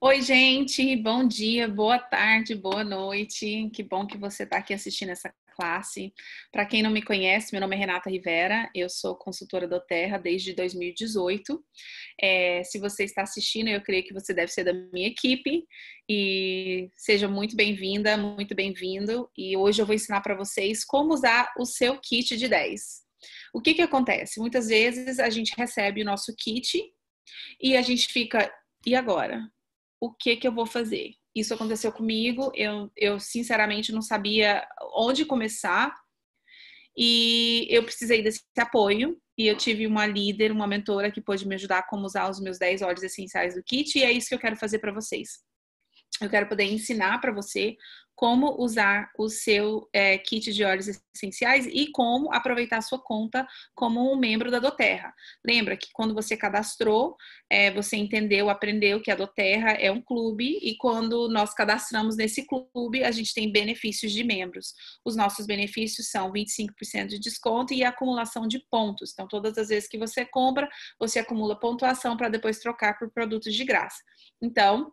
Oi, gente, bom dia, boa tarde, boa noite. Que bom que você está aqui assistindo essa classe. Para quem não me conhece, meu nome é Renata Rivera, eu sou consultora do Terra desde 2018. É, se você está assistindo, eu creio que você deve ser da minha equipe e seja muito bem-vinda, muito bem-vindo. E hoje eu vou ensinar para vocês como usar o seu kit de 10. O que, que acontece? Muitas vezes a gente recebe o nosso kit e a gente fica, e agora? o que que eu vou fazer. Isso aconteceu comigo, eu, eu sinceramente não sabia onde começar e eu precisei desse apoio e eu tive uma líder, uma mentora que pôde me ajudar como usar os meus 10 óleos essenciais do kit e é isso que eu quero fazer para vocês. Eu quero poder ensinar para você como usar o seu é, kit de óleos essenciais e como aproveitar a sua conta como um membro da Doterra. Lembra que quando você cadastrou, é, você entendeu, aprendeu que a Doterra é um clube e quando nós cadastramos nesse clube, a gente tem benefícios de membros. Os nossos benefícios são 25% de desconto e acumulação de pontos. Então, todas as vezes que você compra, você acumula pontuação para depois trocar por produtos de graça. Então,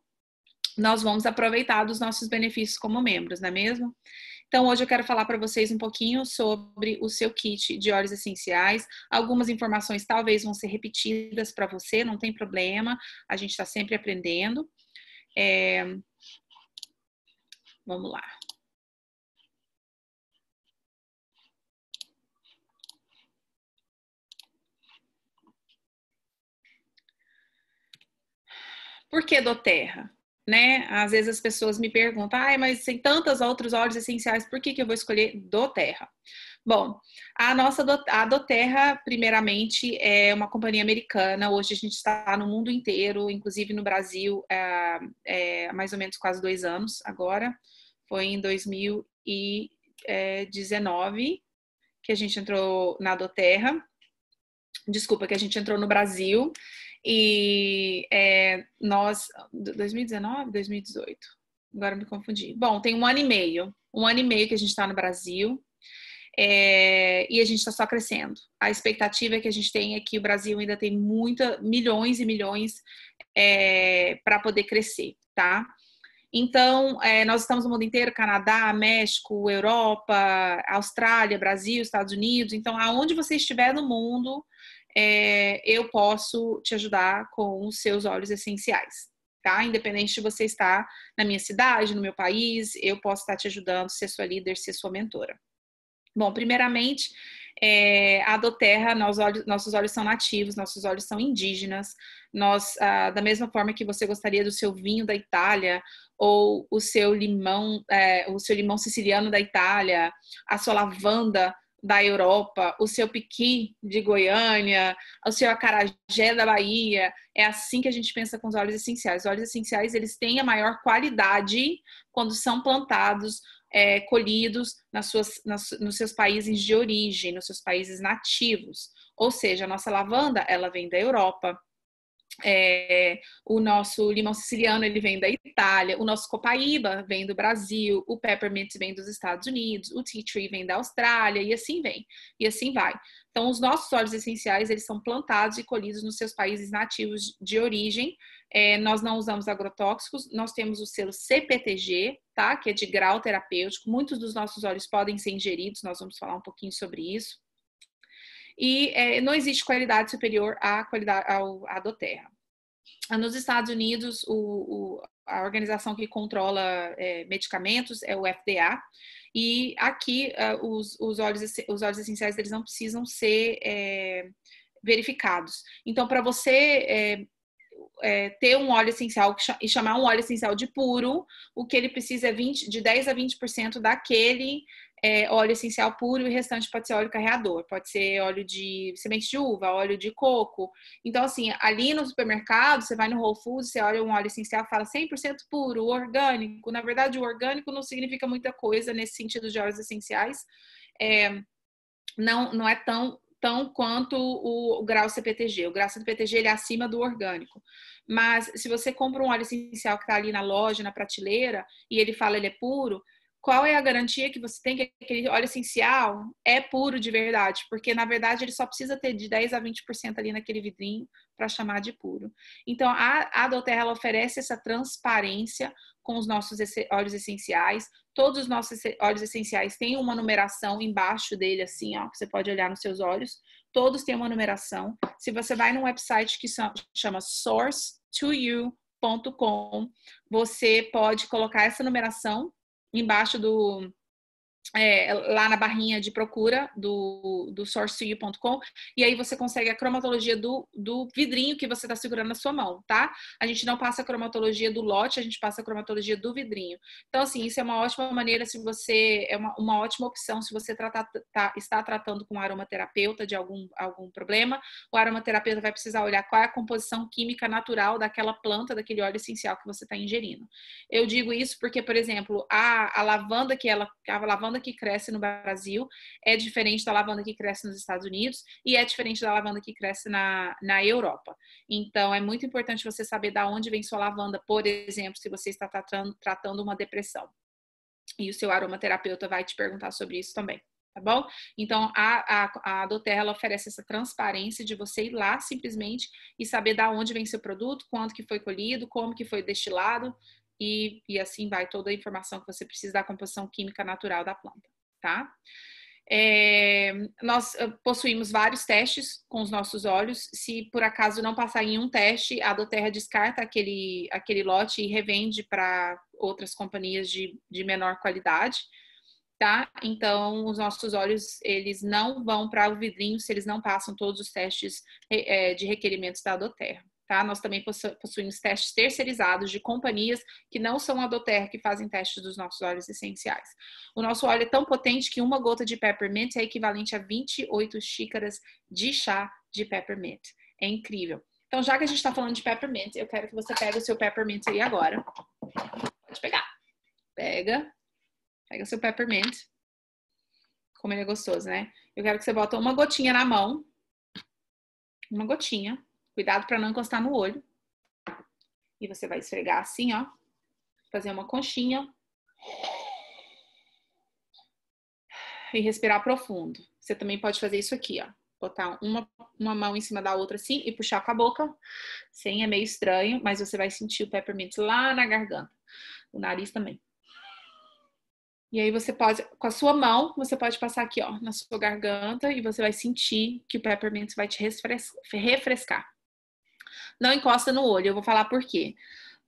nós vamos aproveitar dos nossos benefícios como membros, não é mesmo? Então, hoje eu quero falar para vocês um pouquinho sobre o seu kit de óleos essenciais. Algumas informações talvez vão ser repetidas para você, não tem problema, a gente está sempre aprendendo. É... Vamos lá. Por que do terra? né? Às vezes as pessoas me perguntam, ai, ah, mas tem tantos outros óleos essenciais, por que, que eu vou escolher do Terra? Bom, a nossa a Doterra, primeiramente, é uma companhia americana. Hoje a gente está no mundo inteiro, inclusive no Brasil, há é, é, mais ou menos quase dois anos agora. Foi em 2019 é, que a gente entrou na Doterra. Desculpa, que a gente entrou no Brasil e é, nós, 2019, 2018, agora me confundi. Bom, tem um ano e meio, um ano e meio que a gente está no Brasil é, e a gente está só crescendo. A expectativa que a gente tem é que o Brasil ainda tem muita, milhões e milhões é, para poder crescer, tá? Então, é, nós estamos no mundo inteiro, Canadá, México, Europa, Austrália, Brasil, Estados Unidos. Então, aonde você estiver no mundo, é, eu posso te ajudar com os seus óleos essenciais, tá? Independente de você estar na minha cidade, no meu país, eu posso estar te ajudando, ser sua líder, ser sua mentora. Bom, primeiramente, é, a Doterra, nós nossos olhos são nativos, nossos olhos são indígenas. Nós, ah, da mesma forma que você gostaria do seu vinho da Itália, ou o seu limão, é, o seu limão siciliano da Itália, a sua lavanda da Europa, o seu piqui de Goiânia, o seu acarajé da Bahia. É assim que a gente pensa com os óleos essenciais. Os óleos essenciais, eles têm a maior qualidade quando são plantados, é, colhidos nas suas, nas, nos seus países de origem, nos seus países nativos. Ou seja, a nossa lavanda, ela vem da Europa. É, o nosso limão siciliano ele vem da Itália, o nosso copaíba vem do Brasil, o peppermint vem dos Estados Unidos, o tea tree vem da Austrália e assim vem e assim vai. Então os nossos óleos essenciais eles são plantados e colhidos nos seus países nativos de origem. É, nós não usamos agrotóxicos, nós temos o selo CPTG, tá? Que é de grau terapêutico. Muitos dos nossos óleos podem ser ingeridos, nós vamos falar um pouquinho sobre isso e é, não existe qualidade superior à qualidade ao, à do terra. Ah, nos Estados Unidos, o, o, a organização que controla é, medicamentos é o FDA, e aqui ah, os, os, óleos, os óleos essenciais eles não precisam ser é, verificados. Então, para você é, é, ter um óleo essencial e chamar um óleo essencial de puro, o que ele precisa é 20, de 10 a 20% daquele é, óleo essencial puro e o restante pode ser óleo carreador, pode ser óleo de semente de uva, óleo de coco. Então, assim, ali no supermercado, você vai no Whole Foods, você olha um óleo essencial fala 100% puro, orgânico. Na verdade, o orgânico não significa muita coisa nesse sentido de óleos essenciais. É, não, não é tão tão quanto o, o, grau CPTG. O grau CPTG ele é acima do orgânico. Mas se você compra um óleo essencial que está ali na loja, na prateleira, e ele fala ele é puro, qual é a garantia que você tem que aquele óleo essencial é puro de verdade? Porque, na verdade, ele só precisa ter de 10% a 20% ali naquele vidrinho para chamar de puro. Então, a, a Doterra ela oferece essa transparência com os nossos óleos essenciais. Todos os nossos óleos essenciais têm uma numeração embaixo dele, assim, ó, que você pode olhar nos seus olhos. Todos têm uma numeração. Se você vai num website que chama source to você pode colocar essa numeração embaixo do, é, lá na barrinha de procura do, do sourceU.com e aí você consegue a cromatologia do, do vidrinho que você está segurando na sua mão, tá? A gente não passa a cromatologia do lote, a gente passa a cromatologia do vidrinho. Então, assim, isso é uma ótima maneira se você. É uma, uma ótima opção se você tratar, tá, está tratando com um aromaterapeuta de algum, algum problema. O aromaterapeuta vai precisar olhar qual é a composição química natural daquela planta, daquele óleo essencial que você está ingerindo. Eu digo isso porque, por exemplo, a, a lavanda que ela. A lavanda lavanda que cresce no Brasil é diferente da lavanda que cresce nos Estados Unidos e é diferente da lavanda que cresce na, na Europa. Então, é muito importante você saber da onde vem sua lavanda, por exemplo, se você está tratando, tratando uma depressão. E o seu aromaterapeuta vai te perguntar sobre isso também tá bom? Então, a, a, a Doterra, ela oferece essa transparência de você ir lá simplesmente e saber da onde vem seu produto, quanto que foi colhido, como que foi destilado, e, e assim vai toda a informação que você precisa da composição química natural da planta, tá? É, nós ah, possuímos vários testes com os nossos olhos. Se por acaso não passar em um teste, a Doterra descarta aquele, aquele lote e revende para outras companhias de, de menor qualidade, tá? Então, os nossos olhos, eles não vão para o vidrinho se eles não passam todos os testes eh, de requerimentos da Doterra. Tá? Nós também possuímos testes terceirizados de companhias que não são a Doterra que fazem testes dos nossos óleos essenciais. O nosso óleo é tão potente que uma gota de peppermint é equivalente a 28 xícaras de chá de peppermint. É incrível. Então, já que a gente está falando de peppermint, eu quero que você pegue o seu peppermint aí agora. Pode pegar. Pega. Pega seu peppermint. Como ele é gostoso, né? Eu quero que você bota uma gotinha na mão. Uma gotinha Cuidado para não encostar no olho. E você vai esfregar assim, ó. Fazer uma conchinha. E respirar profundo. Você também pode fazer isso aqui, ó. Botar uma, uma mão em cima da outra assim e puxar com a boca. Sim, é meio estranho, mas você vai sentir o peppermint lá na garganta. O nariz também. E aí você pode, com a sua mão, você pode passar aqui, ó, na sua garganta e você vai sentir que o peppermint vai te refrescar não encosta no olho. Eu vou falar por quê.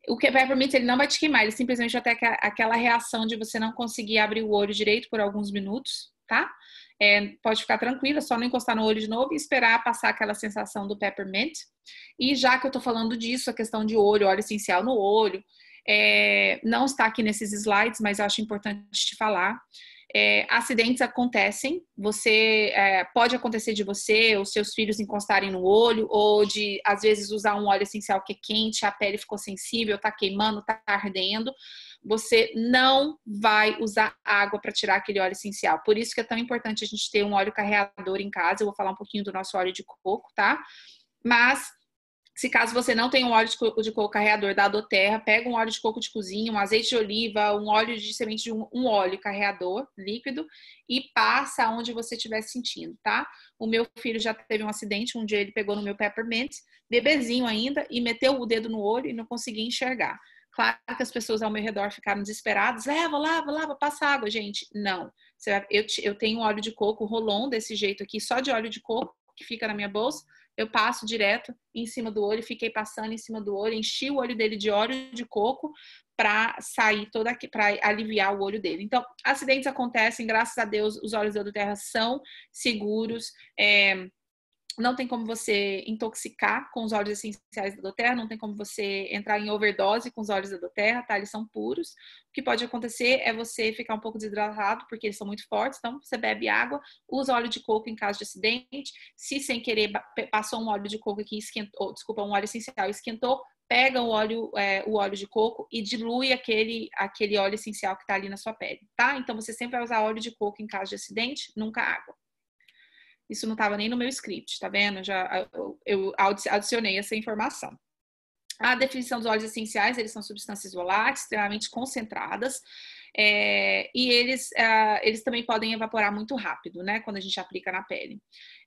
O que peppermint ele não vai te queimar, ele simplesmente vai ter aquela reação de você não conseguir abrir o olho direito por alguns minutos, tá? É, pode ficar tranquila, só não encostar no olho de novo e esperar passar aquela sensação do peppermint. E já que eu tô falando disso, a questão de olho, óleo essencial no olho, é, não está aqui nesses slides, mas acho importante te falar. É, acidentes acontecem, você é, pode acontecer de você, os seus filhos encostarem no olho, ou de às vezes usar um óleo essencial que é quente, a pele ficou sensível, tá queimando, tá ardendo. Você não vai usar água para tirar aquele óleo essencial. Por isso que é tão importante a gente ter um óleo carreador em casa. Eu vou falar um pouquinho do nosso óleo de coco, tá? Mas se caso você não tem um óleo de coco, de coco carreador da Adoterra, pega um óleo de coco de cozinha, um azeite de oliva, um óleo de semente de um, um óleo carreador líquido e passa onde você estiver sentindo, tá? O meu filho já teve um acidente, um dia ele pegou no meu peppermint, bebezinho ainda, e meteu o dedo no olho e não conseguia enxergar. Claro que as pessoas ao meu redor ficaram desesperadas. Leva, é, lava, lava, passa água, gente. Não. Eu, eu tenho óleo de coco rolon desse jeito aqui, só de óleo de coco que fica na minha bolsa eu passo direto em cima do olho, fiquei passando em cima do olho, enchi o olho dele de óleo de coco para sair toda aqui, para aliviar o olho dele. Então, acidentes acontecem, graças a Deus, os olhos da Terra são seguros. É, não tem como você intoxicar com os óleos essenciais da doTERRA, não tem como você entrar em overdose com os óleos da doTERRA, tá? Eles são puros. O que pode acontecer é você ficar um pouco desidratado, porque eles são muito fortes, então você bebe água, usa óleo de coco em caso de acidente. Se sem querer passou um óleo de coco aqui, esquentou, desculpa, um óleo essencial esquentou, pega o óleo, é, o óleo de coco e dilui aquele, aquele óleo essencial que está ali na sua pele, tá? Então você sempre vai usar óleo de coco em caso de acidente, nunca água. Isso não estava nem no meu script, tá vendo? Já eu adicionei essa informação. A definição dos óleos essenciais, eles são substâncias voláteis, extremamente concentradas, é, e eles, uh, eles também podem evaporar muito rápido, né? Quando a gente aplica na pele.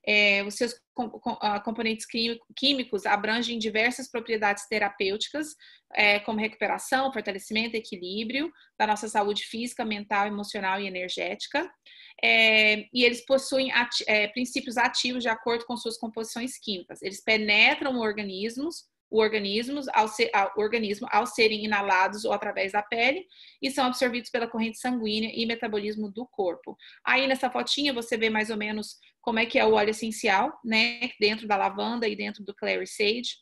É, os seus com, com, uh, componentes químicos abrangem diversas propriedades terapêuticas, é, como recuperação, fortalecimento, equilíbrio da nossa saúde física, mental, emocional e energética. É, e eles possuem ati é, princípios ativos de acordo com suas composições químicas. Eles penetram organismos o organismos ao, ser, organismo ao serem inalados ou através da pele e são absorvidos pela corrente sanguínea e metabolismo do corpo. Aí nessa fotinha você vê mais ou menos como é que é o óleo essencial, né? Dentro da lavanda e dentro do clary sage.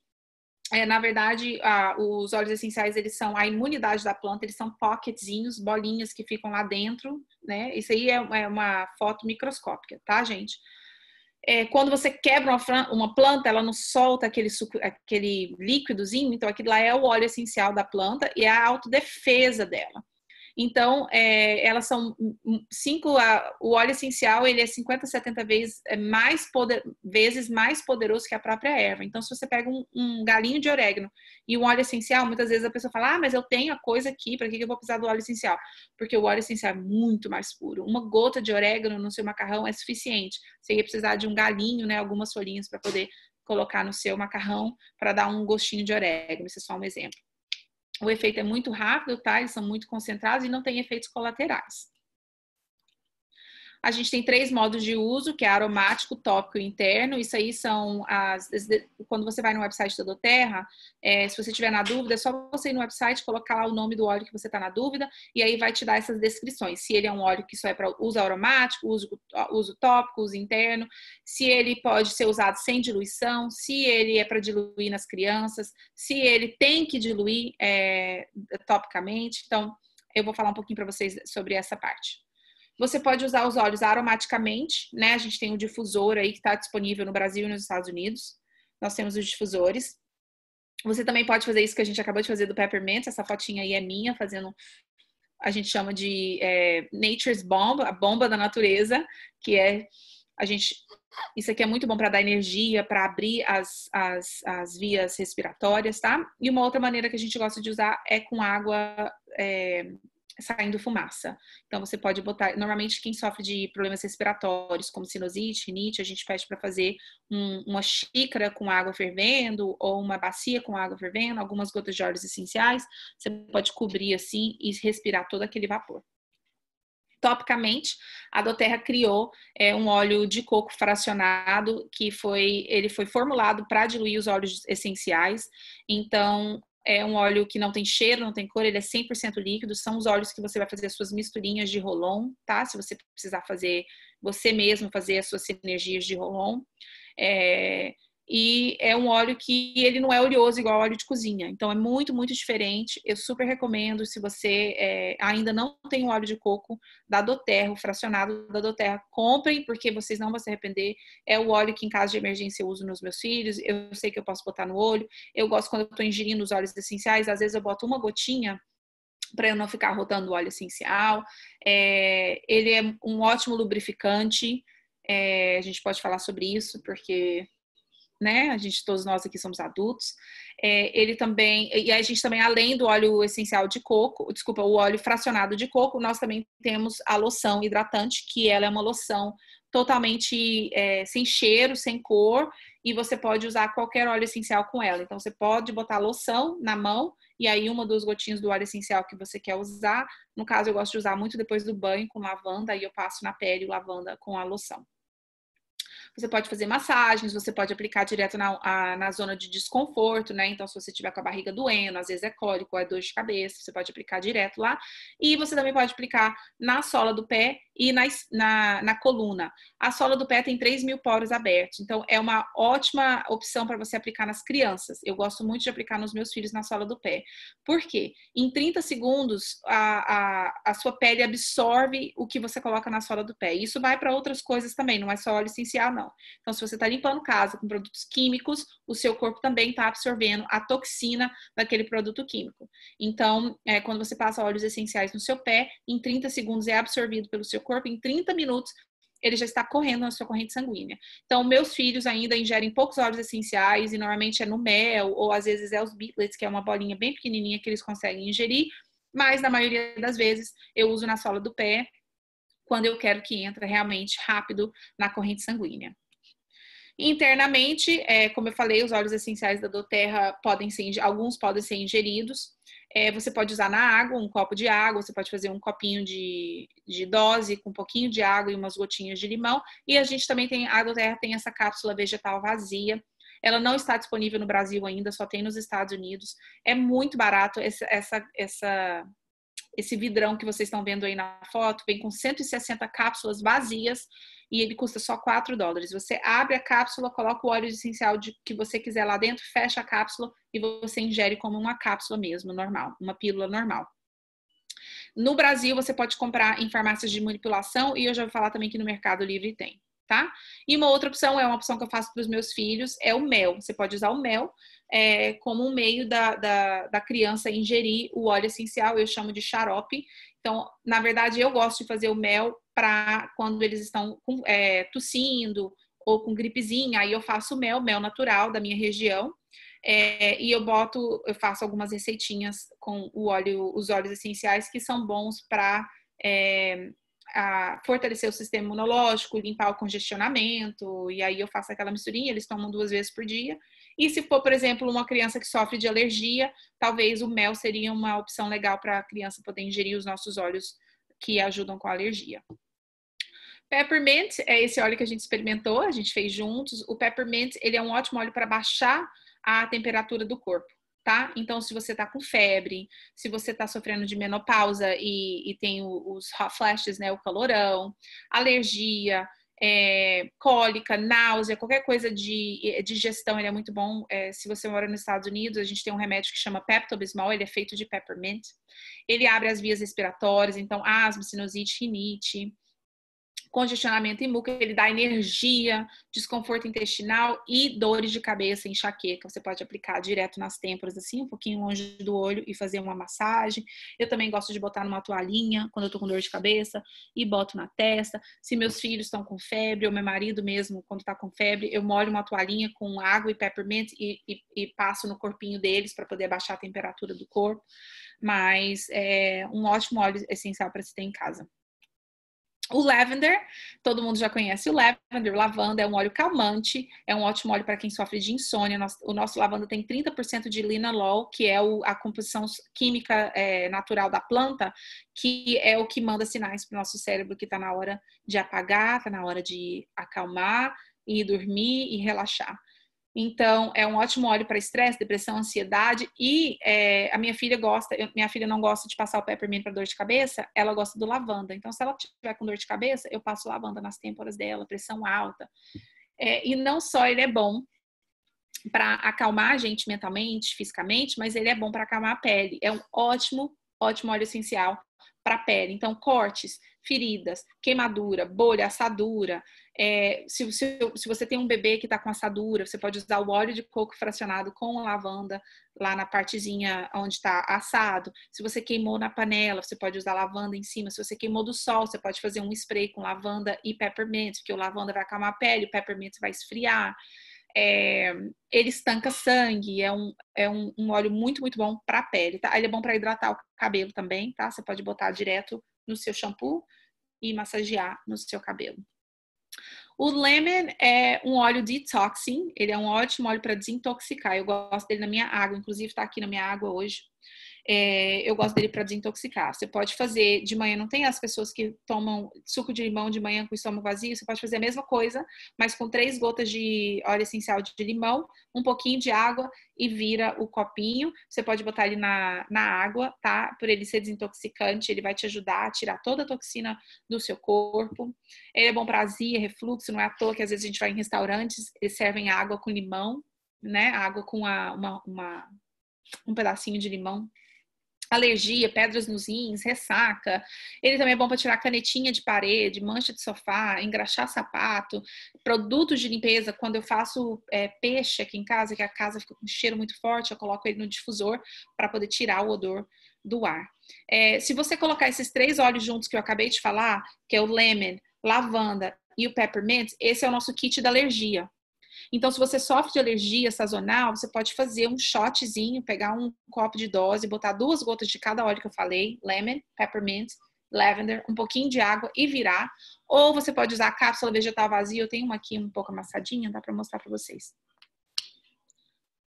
É, na verdade, a, os óleos essenciais, eles são a imunidade da planta, eles são pocketzinhos, bolinhas que ficam lá dentro, né? Isso aí é, é uma foto microscópica, tá, gente? É, quando você quebra uma, uma, planta, ela não solta aquele, suco, aquele líquidozinho, então aquilo lá é o óleo essencial da planta e é a autodefesa dela. Então, é, elas são hum, cinco. A, o óleo essencial ele é 50, 70 vezes é mais, poder, vezes mais poderoso que a própria erva. Então, se você pega um, um galinho de orégano e um óleo essencial, muitas vezes a pessoa fala: Ah, mas eu tenho a coisa aqui, para que eu vou precisar do óleo essencial? Porque o óleo essencial é muito mais puro. Uma gota de orégano no seu macarrão é suficiente. Você ia precisar de um galinho, né, algumas folhinhas para poder colocar no seu macarrão para dar um gostinho de orégano. Isso é só um exemplo o efeito é muito rápido, tá? Eles são muito concentrados e não tem efeitos colaterais. A gente tem três modos de uso, que é aromático, tópico e interno. Isso aí são as. Quando você vai no website da Doterra, é, se você tiver na dúvida, é só você ir no website, colocar lá o nome do óleo que você está na dúvida, e aí vai te dar essas descrições. Se ele é um óleo que só é para uso aromático, uso, uso tópico, uso interno, se ele pode ser usado sem diluição, se ele é para diluir nas crianças, se ele tem que diluir é, topicamente. Então, eu vou falar um pouquinho para vocês sobre essa parte. Você pode usar os óleos aromaticamente, né? A gente tem um difusor aí que está disponível no Brasil e nos Estados Unidos. Nós temos os difusores. Você também pode fazer isso que a gente acabou de fazer do peppermint. Essa fotinha aí é minha, fazendo a gente chama de é, Nature's Bomb, a bomba da natureza, que é a gente. Isso aqui é muito bom para dar energia, para abrir as, as, as vias respiratórias, tá? E uma outra maneira que a gente gosta de usar é com água é, saindo fumaça. Então você pode botar, normalmente quem sofre de problemas respiratórios, como sinusite, rinite, a gente pede para fazer um, uma xícara com água fervendo ou uma bacia com água fervendo, algumas gotas de óleos essenciais. Você pode cobrir assim e respirar todo aquele vapor. Topicamente, a Doterra criou é, um óleo de coco fracionado que foi ele foi formulado para diluir os óleos essenciais. Então, é um óleo que não tem cheiro, não tem cor, ele é 100% líquido. São os óleos que você vai fazer as suas misturinhas de rolon, tá? Se você precisar fazer você mesmo, fazer as suas sinergias de rolon. É, e é um óleo que ele não é oleoso igual óleo de cozinha. Então é muito, muito diferente. Eu super recomendo se você é, ainda não tem o óleo de coco da Doterra, o fracionado da Doterra, comprem porque vocês não vão se arrepender. É o óleo que em caso de emergência eu uso nos meus filhos. Eu sei que eu posso botar no olho. Eu gosto quando eu estou ingerindo os óleos essenciais. Às vezes eu boto uma gotinha para eu não ficar rotando o óleo essencial. É, ele é um ótimo lubrificante. É, a gente pode falar sobre isso porque né? A gente, todos nós aqui somos adultos. É, ele também, e a gente também, além do óleo essencial de coco, desculpa, o óleo fracionado de coco, nós também temos a loção hidratante, que ela é uma loção totalmente é, sem cheiro, sem cor, e você pode usar qualquer óleo essencial com ela. Então, você pode botar a loção na mão e aí uma duas gotinhas do óleo essencial que você quer usar. No caso, eu gosto de usar muito depois do banho com lavanda, aí eu passo na pele lavanda com a loção. Você pode fazer massagens, você pode aplicar direto na, a, na zona de desconforto, né? Então, se você tiver com a barriga doendo, às vezes é cólico, é dor de cabeça, você pode aplicar direto lá. E você também pode aplicar na sola do pé e na, na, na coluna. A sola do pé tem 3 mil poros abertos, então é uma ótima opção para você aplicar nas crianças. Eu gosto muito de aplicar nos meus filhos na sola do pé. Por quê? Em 30 segundos, a, a, a sua pele absorve o que você coloca na sola do pé. Isso vai para outras coisas também, não é só óleo essencial, não. Então, se você está limpando casa com produtos químicos, o seu corpo também está absorvendo a toxina daquele produto químico. Então, é, quando você passa óleos essenciais no seu pé, em 30 segundos é absorvido pelo seu corpo, em 30 minutos ele já está correndo na sua corrente sanguínea. Então, meus filhos ainda ingerem poucos óleos essenciais, e normalmente é no mel, ou às vezes é os beetlets, que é uma bolinha bem pequenininha que eles conseguem ingerir, mas na maioria das vezes eu uso na sola do pé, quando eu quero que entre realmente rápido na corrente sanguínea. Internamente, é, como eu falei, os óleos essenciais da doTERRA podem ser, alguns podem ser ingeridos. É, você pode usar na água, um copo de água, você pode fazer um copinho de, de dose com um pouquinho de água e umas gotinhas de limão. E a gente também tem, a doTERRA tem essa cápsula vegetal vazia, ela não está disponível no Brasil ainda, só tem nos Estados Unidos. É muito barato essa, essa, essa esse vidrão que vocês estão vendo aí na foto vem com 160 cápsulas vazias e ele custa só 4 dólares. Você abre a cápsula, coloca o óleo essencial de, que você quiser lá dentro, fecha a cápsula e você ingere como uma cápsula mesmo, normal, uma pílula normal. No Brasil, você pode comprar em farmácias de manipulação e eu já vou falar também que no Mercado Livre tem tá? E uma outra opção é uma opção que eu faço para os meus filhos, é o mel. Você pode usar o mel é, como um meio da, da, da criança ingerir o óleo essencial, eu chamo de xarope. Então, na verdade, eu gosto de fazer o mel para quando eles estão é, tossindo ou com gripezinha, aí eu faço mel, mel natural da minha região. É, e eu boto, eu faço algumas receitinhas com o óleo, os óleos essenciais que são bons para é, a fortalecer o sistema imunológico, limpar o congestionamento, e aí eu faço aquela misturinha, eles tomam duas vezes por dia. E se for, por exemplo, uma criança que sofre de alergia, talvez o mel seria uma opção legal para a criança poder ingerir os nossos óleos que ajudam com a alergia. Peppermint é esse óleo que a gente experimentou, a gente fez juntos. O peppermint, ele é um ótimo óleo para baixar a temperatura do corpo tá? Então, se você tá com febre, se você tá sofrendo de menopausa e, e tem os hot flashes, né? O calorão, alergia, é, cólica, náusea, qualquer coisa de eh, digestão, ele é muito bom. É, se você mora nos Estados Unidos, a gente tem um remédio que chama Pepto-Bismol, ele é feito de peppermint. Ele abre as vias respiratórias, então asma, sinusite, rinite congestionamento muco, ele dá energia, desconforto intestinal e dores de cabeça, enxaqueca. Você pode aplicar direto nas têmporas, assim, um pouquinho longe do olho e fazer uma massagem. Eu também gosto de botar numa toalhinha quando eu tô com dor de cabeça e boto na testa. Se meus filhos estão com febre, ou meu marido mesmo, quando tá com febre, eu molho uma toalhinha com água e peppermint e, e, e passo no corpinho deles para poder baixar a temperatura do corpo. Mas é um ótimo óleo essencial para se ter em casa. O lavender, todo mundo já conhece o lavender, o lavanda é um óleo calmante, é um ótimo óleo para quem sofre de insônia. O nosso lavanda tem 30% de linalol, que é a composição química é, natural da planta, que é o que manda sinais para o nosso cérebro que está na hora de apagar, está na hora de acalmar e dormir e relaxar. Então, é um ótimo óleo para estresse, depressão, ansiedade. E é, a minha filha gosta, eu, minha filha não gosta de passar o peppermint para dor de cabeça, ela gosta do lavanda. Então, se ela tiver com dor de cabeça, eu passo lavanda nas têmporas dela, pressão alta. É, e não só ele é bom para acalmar a gente mentalmente, fisicamente, mas ele é bom para acalmar a pele. É um ótimo, ótimo óleo essencial para a pele. Então, cortes, feridas, queimadura, bolha, assadura, é, se, se, se, você tem um bebê que está com assadura, você pode usar o óleo de coco fracionado com lavanda lá na partezinha onde está assado. Se você queimou na panela, você pode usar lavanda em cima. Se você queimou do sol, você pode fazer um spray com lavanda e peppermint, porque o lavanda vai acalmar a pele, o peppermint vai esfriar. É, ele estanca sangue, é um, é um, um óleo muito, muito bom para a pele, tá? Ele é bom para hidratar o cabelo também, tá? Você pode botar direto no seu shampoo e massagear no seu cabelo. O lemon é um óleo detoxing, ele é um ótimo óleo para desintoxicar. Eu gosto dele na minha água, inclusive está aqui na minha água hoje é, eu gosto dele para desintoxicar. Você pode fazer de manhã, não tem as pessoas que tomam suco de limão de manhã com o estômago vazio, você pode fazer a mesma coisa, mas com três gotas de óleo essencial de limão, um pouquinho de água e vira o copinho. Você pode botar ele na, na água, tá? Por ele ser desintoxicante, ele vai te ajudar a tirar toda a toxina do seu corpo. Ele é bom para azia, refluxo, não é à toa que às vezes a gente vai em restaurantes, eles servem água com limão, né? Água com a, uma, uma um pedacinho de limão alergia, pedras nos rins, ressaca. Ele também é bom para tirar canetinha de parede, mancha de sofá, engraxar sapato, produtos de limpeza. Quando eu faço é, peixe aqui em casa, que a casa fica com um cheiro muito forte, eu coloco ele no difusor para poder tirar o odor do ar. É, se você colocar esses três óleos juntos que eu acabei de falar, que é o lemon, lavanda e o peppermint, esse é o nosso kit da alergia. Então, se você sofre de alergia sazonal, você pode fazer um shotzinho, pegar um copo de dose, botar duas gotas de cada óleo que eu falei, lemon, peppermint, lavender, um pouquinho de água e virar. Ou você pode usar a cápsula vegetal vazia. Eu tenho uma aqui um pouco amassadinha, dá para mostrar para vocês.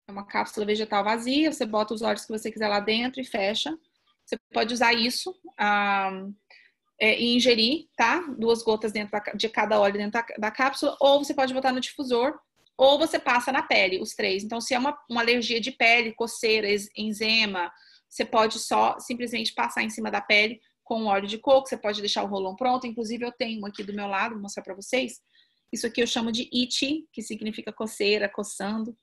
É uma cápsula vegetal vazia, você bota os óleos que você quiser lá dentro e fecha. Você pode usar isso um, é, e ingerir, tá? Duas gotas dentro da, de cada óleo dentro da, da cápsula, ou você pode botar no difusor ou você passa na pele, os três. Então, se é uma, uma alergia de pele, coceira, enzema, você pode só simplesmente passar em cima da pele com óleo de coco, você pode deixar o rolão pronto. Inclusive, eu tenho aqui do meu lado, vou mostrar para vocês. Isso aqui eu chamo de iti, que significa coceira, coçando.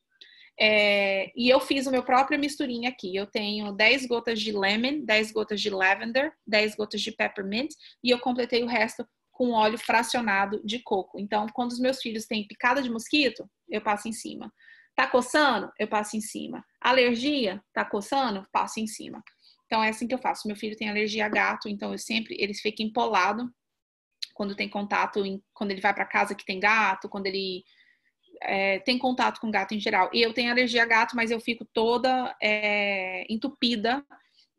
É, e eu fiz o meu próprio misturinha aqui. Eu tenho 10 gotas de lemon, 10 gotas de lavender, 10 gotas de peppermint e eu completei o resto com óleo fracionado de coco. Então, quando os meus filhos têm picada de mosquito, eu passo em cima. Tá coçando? Eu passo em cima. Alergia? Tá coçando? Passo em cima. Então é assim que eu faço. Meu filho tem alergia a gato, então eu sempre eles ficam empolado quando tem contato, em, quando ele vai para casa que tem gato, quando ele é, tem contato com gato em geral. E eu tenho alergia a gato, mas eu fico toda é, entupida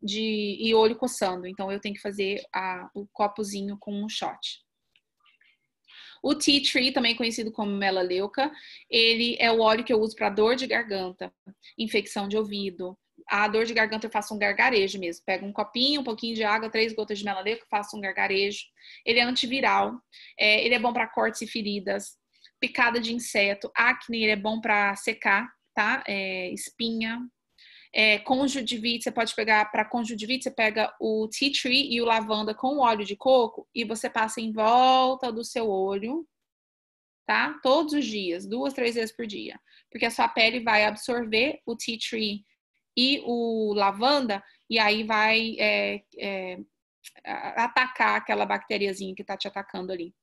de e olho coçando. Então eu tenho que fazer a, o copozinho com um shot. O tea tree, também conhecido como melaleuca, ele é o óleo que eu uso para dor de garganta, infecção de ouvido. A dor de garganta eu faço um gargarejo mesmo. Pego um copinho, um pouquinho de água, três gotas de melaleuca, faço um gargarejo. Ele é antiviral, é, ele é bom para cortes e feridas, picada de inseto, acne, ele é bom para secar, tá? É, espinha, é, conjuntivite, você pode pegar para conjuntivite, você pega o tea tree e o lavanda com o óleo de coco e você passa em volta do seu olho, tá? Todos os dias, duas, três vezes por dia, porque a sua pele vai absorver o tea tree e o lavanda e aí vai é, é, atacar aquela bacteriazinha que está te atacando ali.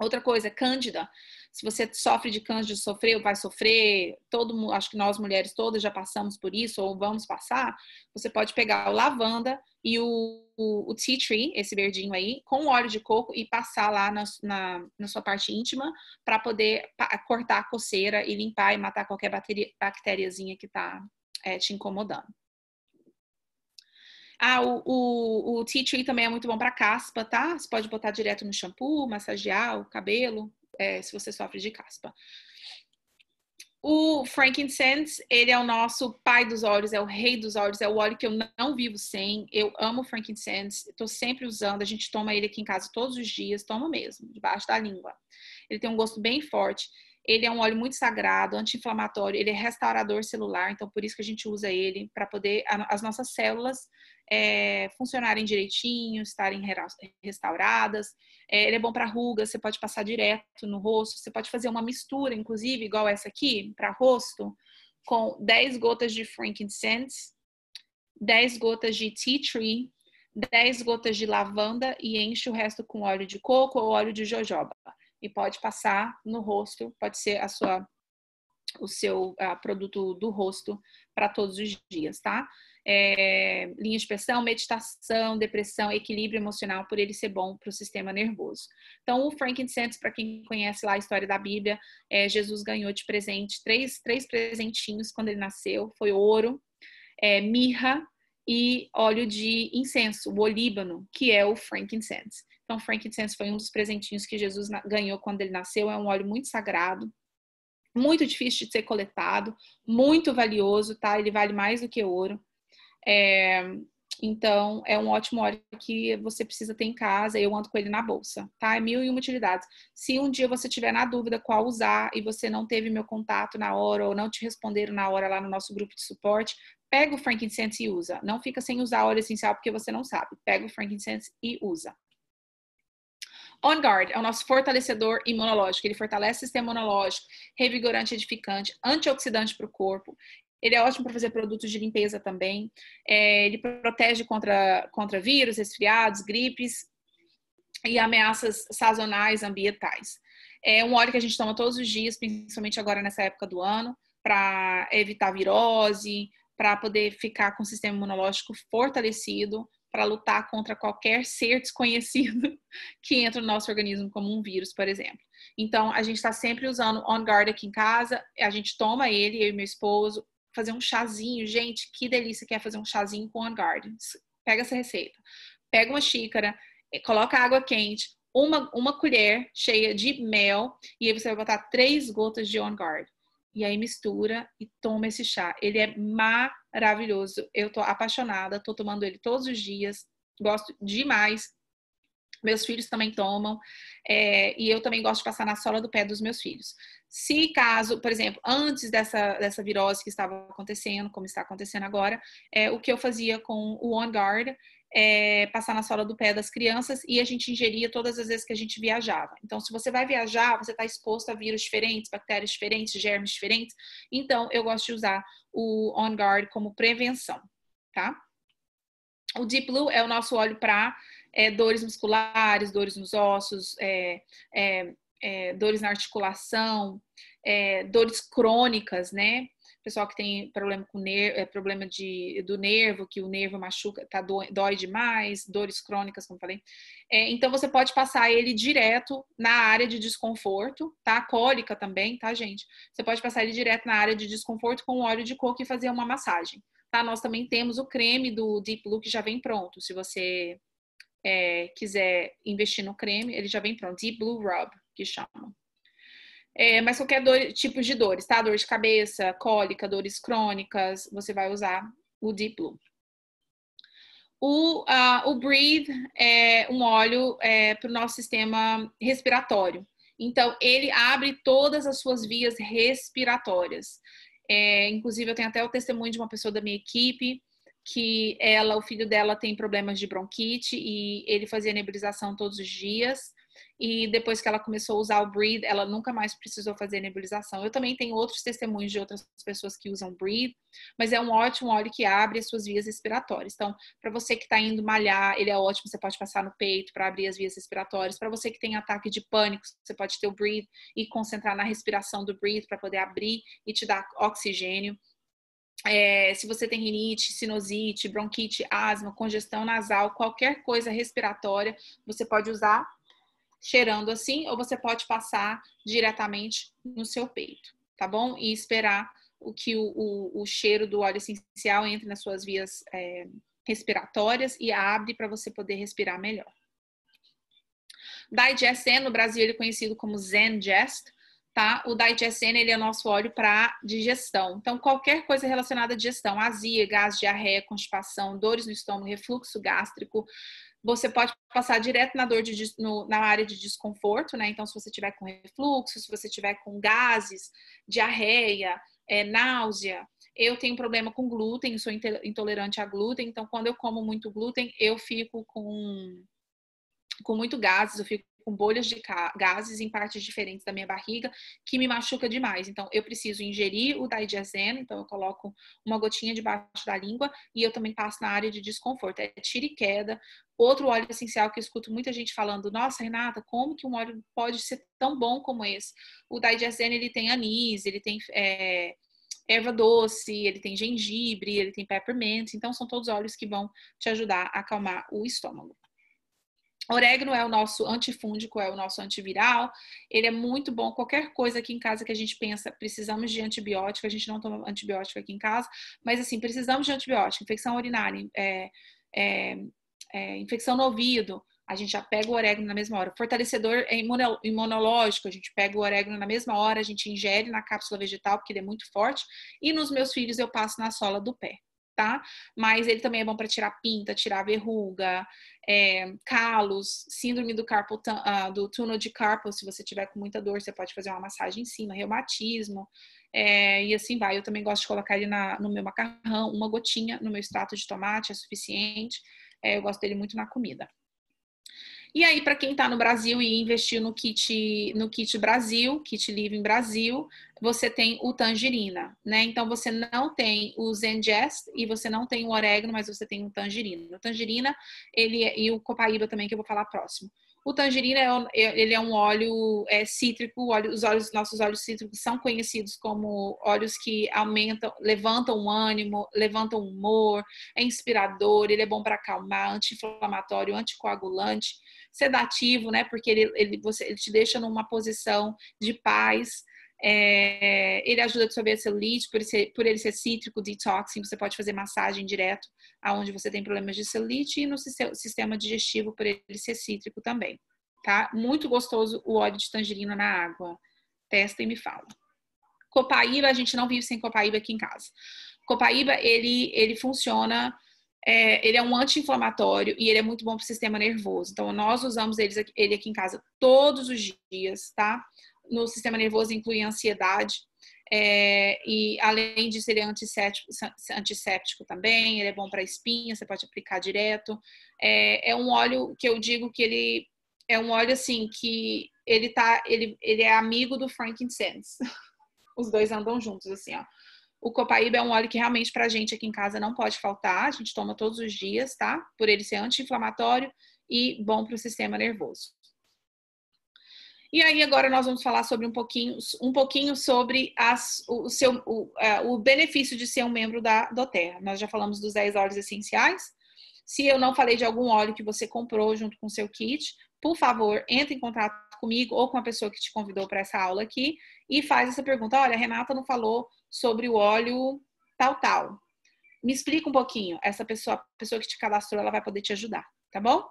Outra coisa, é cândida se você sofre de câncer de sofrer ou vai sofrer, todo acho que nós mulheres todas já passamos por isso ou vamos passar, você pode pegar o lavanda e o, o, o tea tree, esse verdinho aí, com óleo de coco e passar lá na, na, na sua parte íntima para poder cortar a coceira e limpar e matar qualquer bactériazinha que está é, te incomodando. Ah, o, o, o tea tree também é muito bom para caspa, tá? Você pode botar direto no shampoo, massagear o cabelo é, se você sofre de caspa. O frankincense, ele é o nosso pai dos olhos, é o rei dos olhos, é o óleo que eu não vivo sem. Eu amo frankincense, estou sempre usando. A gente toma ele aqui em casa todos os dias, toma mesmo, debaixo da língua. Ele tem um gosto bem forte. Ele é um óleo muito sagrado, anti-inflamatório, ele é restaurador celular, então por isso que a gente usa ele para poder a, as nossas células é, funcionarem direitinho, estarem restauradas. É, ele é bom para rugas, você pode passar direto no rosto, você pode fazer uma mistura, inclusive igual essa aqui, para rosto, com 10 gotas de frankincense, 10 gotas de tea tree, 10 gotas de lavanda e enche o resto com óleo de coco ou óleo de jojoba e pode passar no rosto, pode ser a sua o seu a, produto do rosto para todos os dias, tá? É, linha de pressão, meditação, depressão, equilíbrio emocional, por ele ser bom para o sistema nervoso. Então, o frankincense, para quem conhece lá a história da Bíblia, é, Jesus ganhou de presente três, três presentinhos quando ele nasceu: foi ouro, é, mirra e óleo de incenso, o olíbano, que é o frankincense. Então, frankincense foi um dos presentinhos que Jesus ganhou quando ele nasceu. É um óleo muito sagrado, muito difícil de ser coletado, muito valioso, tá? Ele vale mais do que ouro. É, então, é um ótimo óleo que você precisa ter em casa. Eu ando com ele na bolsa, tá? É mil e uma utilidades. Se um dia você tiver na dúvida qual usar e você não teve meu contato na hora ou não te responderam na hora lá no nosso grupo de suporte, pega o frankincense e usa. Não fica sem usar óleo essencial porque você não sabe. Pega o frankincense e usa, On Guard é o nosso fortalecedor imunológico. Ele fortalece o sistema imunológico, revigorante, edificante, antioxidante para o corpo. Ele é ótimo para fazer produtos de limpeza também. É, ele protege contra, contra vírus, resfriados, gripes e ameaças sazonais, ambientais. É um óleo que a gente toma todos os dias, principalmente agora nessa época do ano, para evitar virose, para poder ficar com o sistema imunológico fortalecido, para lutar contra qualquer ser desconhecido que entra no nosso organismo, como um vírus, por exemplo. Então, a gente está sempre usando On Guard aqui em casa, a gente toma ele, eu e meu esposo, fazer um chazinho. Gente, que delícia que é fazer um chazinho com On Guard. Pega essa receita. Pega uma xícara, eh, coloca água quente, uma, uma colher cheia de mel, e aí você vai botar três gotas de On Guard e aí mistura e toma esse chá. Ele é maravilhoso. Eu tô apaixonada, tô tomando ele todos os dias, gosto demais. Meus filhos também tomam, é, e eu também gosto de passar na sola do pé dos meus filhos. Se caso, por exemplo, antes dessa, dessa virose que estava acontecendo, como está acontecendo agora, é, o que eu fazia com o On Guard é, passar na sola do pé das crianças e a gente ingeria todas as vezes que a gente viajava. Então, se você vai viajar, você está exposto a vírus diferentes, bactérias diferentes, germes diferentes. Então, eu gosto de usar o On Guard como prevenção, tá? O Deep Blue é o nosso óleo para é, dores musculares, dores nos ossos, é, é, é dores na articulação, é, dores crônicas, né? pessoal que tem problema com nervo, é, eh, problema de, do nervo, que o nervo machuca, tá do, dói demais, dores crônicas, como falei. É, então você pode passar ele direto na área de desconforto, tá? Cólica também, tá, gente? Você pode passar ele direto na área de desconforto com óleo de coco e fazer uma massagem. Tá? Nós também temos o creme do Deep Blue que já vem pronto. Se você é, quiser investir no creme, ele já vem pronto. Deep Blue Rub, que chamam. É, mas qualquer dor, tipo de dores, tá? Dor de cabeça, cólica, dores crônicas, você vai usar o Deep Blue. O, uh, o Breathe é um óleo é, para o nosso sistema respiratório. Então, ele abre todas as suas vias respiratórias. É, inclusive, eu tenho até o testemunho de uma pessoa da minha equipe que ela, o filho dela tem problemas de bronquite e ele fazia nebulização todos os dias. E depois que ela começou a usar o Breathe, ela nunca mais precisou fazer nebulização. Eu também tenho outros testemunhos de outras pessoas que usam Breathe, mas é um ótimo óleo que abre as suas vias respiratórias. Então, para você que está indo malhar, ele é ótimo, você pode passar no peito para abrir as vias respiratórias. Para você que tem ataque de pânico, você pode ter o Breathe e concentrar na respiração do Breathe para poder abrir e te dar oxigênio. É, se você tem rinite, sinusite, bronquite, asma, congestão nasal, qualquer coisa respiratória, você pode usar cheirando assim, ou você pode passar diretamente no seu peito, tá bom? E esperar o que o, o, o cheiro do óleo essencial entre nas suas vias é, respiratórias e abre para você poder respirar melhor. Digesten, no Brasil ele é conhecido como Zen Gest, tá? O Digesten, ele é nosso óleo para digestão. Então, qualquer coisa relacionada à digestão, azia, gás, diarreia, constipação, dores no estômago, refluxo gástrico, você pode passar direto na dor de, no, na área de desconforto, né? Então, se você tiver com refluxo, se você tiver com gases, diarreia, é, náusea, eu tenho problema com glúten, sou intolerante a glúten, então quando eu como muito glúten, eu fico com, com muito gases, eu fico com bolhas de gases em partes diferentes da minha barriga, que me machuca demais. Então, eu preciso ingerir o Daigezen, então eu coloco uma gotinha debaixo da língua e eu também passo na área de desconforto. É tira e queda. Outro óleo essencial que eu escuto muita gente falando, nossa, Renata, como que um óleo pode ser tão bom como esse? O Daigezen, ele tem anis, ele tem... É erva doce, ele tem gengibre, ele tem peppermint, então são todos óleos que vão te ajudar a acalmar o estômago. Orégano é o nosso antifúngico, é o nosso antiviral. Ele é muito bom. Qualquer coisa aqui em casa que a gente pensa, precisamos de antibiótico, a gente não toma antibiótico aqui em casa, mas assim, precisamos de antibiótico, infecção urinária, é, é, é, infecção no ouvido, a gente já pega o orégano na mesma hora. Fortalecedor é imunológico, a gente pega o orégano na mesma hora, a gente ingere na cápsula vegetal, porque ele é muito forte, e nos meus filhos eu passo na sola do pé tá? Mas ele também é bom para tirar pinta, tirar verruga, é, calos, síndrome do, carpo uh, ah, do túnel de carpo. se você tiver com muita dor, você pode fazer uma massagem em cima, reumatismo, é, e assim vai. Eu também gosto de colocar ele na, no meu macarrão, uma gotinha no meu extrato de tomate é suficiente. É, eu gosto dele muito na comida. E aí, para quem está no Brasil e investiu no kit, no kit Brasil, kit Living Brasil, você tem o tangerina, né? Então você não tem o Zengest e você não tem o orégano, mas você tem o tangerina. O tangerina, ele é, e o copaíba também que eu vou falar próximo. O tangerina é, é, ele é um óleo é, cítrico, óleo, os óleos, nossos óleos cítricos são conhecidos como óleos que aumentam, levantam o ânimo, levantam o humor, é inspirador, ele é bom para acalmar, anti-inflamatório, anticoagulante, sedativo, né? Porque ele, ele, você, ele te deixa numa posição de paz. É, ele ajuda a absorver a celulite, por, ser, por, ele ser cítrico, detoxing, você pode fazer massagem direto aonde você tem problemas de celulite e no sistema digestivo, por ele ser cítrico também, tá? Muito gostoso o óleo de tangerina na água. Testa e me fala. Copaíba, a gente não vive sem copaíba aqui em casa. Copaíba, ele, ele funciona... É, ele é um anti-inflamatório e ele é muito bom para o sistema nervoso. Então, nós usamos ele aqui, ele aqui em casa todos os dias, tá? no sistema nervoso inclui ansiedade, é, e além de ser antisséptico, antisséptico também, ele é bom para espinha, você pode aplicar direto. É, é, um óleo que eu digo que ele é um óleo assim que ele tá, ele, ele é amigo do frankincense. Os dois andam juntos assim, ó. O copaíba é um óleo que realmente para a gente aqui em casa não pode faltar, a gente toma todos os dias, tá? Por ele ser anti-inflamatório e bom para o sistema nervoso. E aí agora nós vamos falar sobre um pouquinho, um pouquinho sobre as, o, seu, o, é, o benefício de ser um membro da Doterra. Nós já falamos dos 10 óleos essenciais. Se eu não falei de algum óleo que você comprou junto com o seu kit, por favor, entre em contato comigo ou com a pessoa que te convidou para essa aula aqui e faz essa pergunta. Olha, a Renata não falou sobre o óleo tal, tal. Me explica um pouquinho. Essa pessoa, pessoa que te cadastrou, ela vai poder te ajudar, tá bom?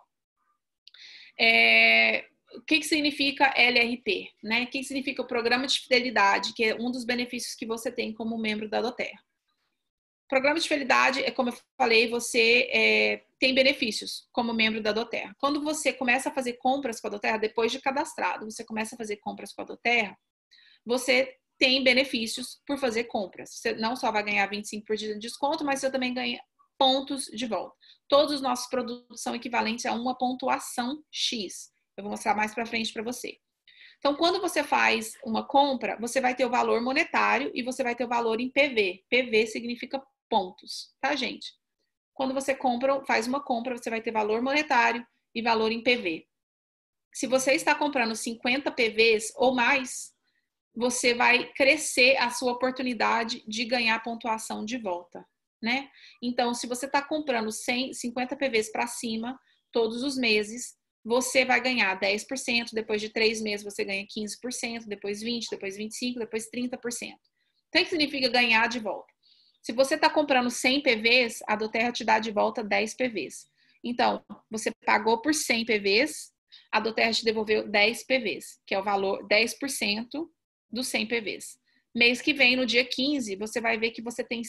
É, o que, que significa LRP, né? O que, que significa o Programa de Fidelidade, que é um dos benefícios que você tem como membro da Doterra. Programa de fidelidade é, como eu falei, você é, tem benefícios como membro da Doterra. Quando você começa a fazer compras com a Doterra, depois de cadastrado, você começa a fazer compras com a Doterra, você tem benefícios por fazer compras. Você não só vai ganhar 25% de desconto, mas você também ganha pontos de volta. Todos os nossos produtos são equivalentes a uma pontuação X. Eu vou mostrar mais para frente para você. Então, quando você faz uma compra, você vai ter o valor monetário e você vai ter o valor em PV. PV significa pontos, tá, gente? Quando você compra, faz uma compra, você vai ter valor monetário e valor em PV. Se você está comprando 50 PVs ou mais, você vai crescer a sua oportunidade de ganhar pontuação de volta, né? Então, se você está comprando 100, 50 PVs para cima todos os meses, você vai ganhar 10%, depois de três meses você ganha 15%, depois 20%, depois 25%, depois 30%. Então, o que significa ganhar de volta? Se você está comprando 100 PVs, a Doterra te dá de volta 10 PVs. Então, você pagou por 100 PVs, a Doterra te devolveu 10 PVs, que é o valor 10% dos 100 PVs. Mês que vem, no dia 15, você vai ver que você tem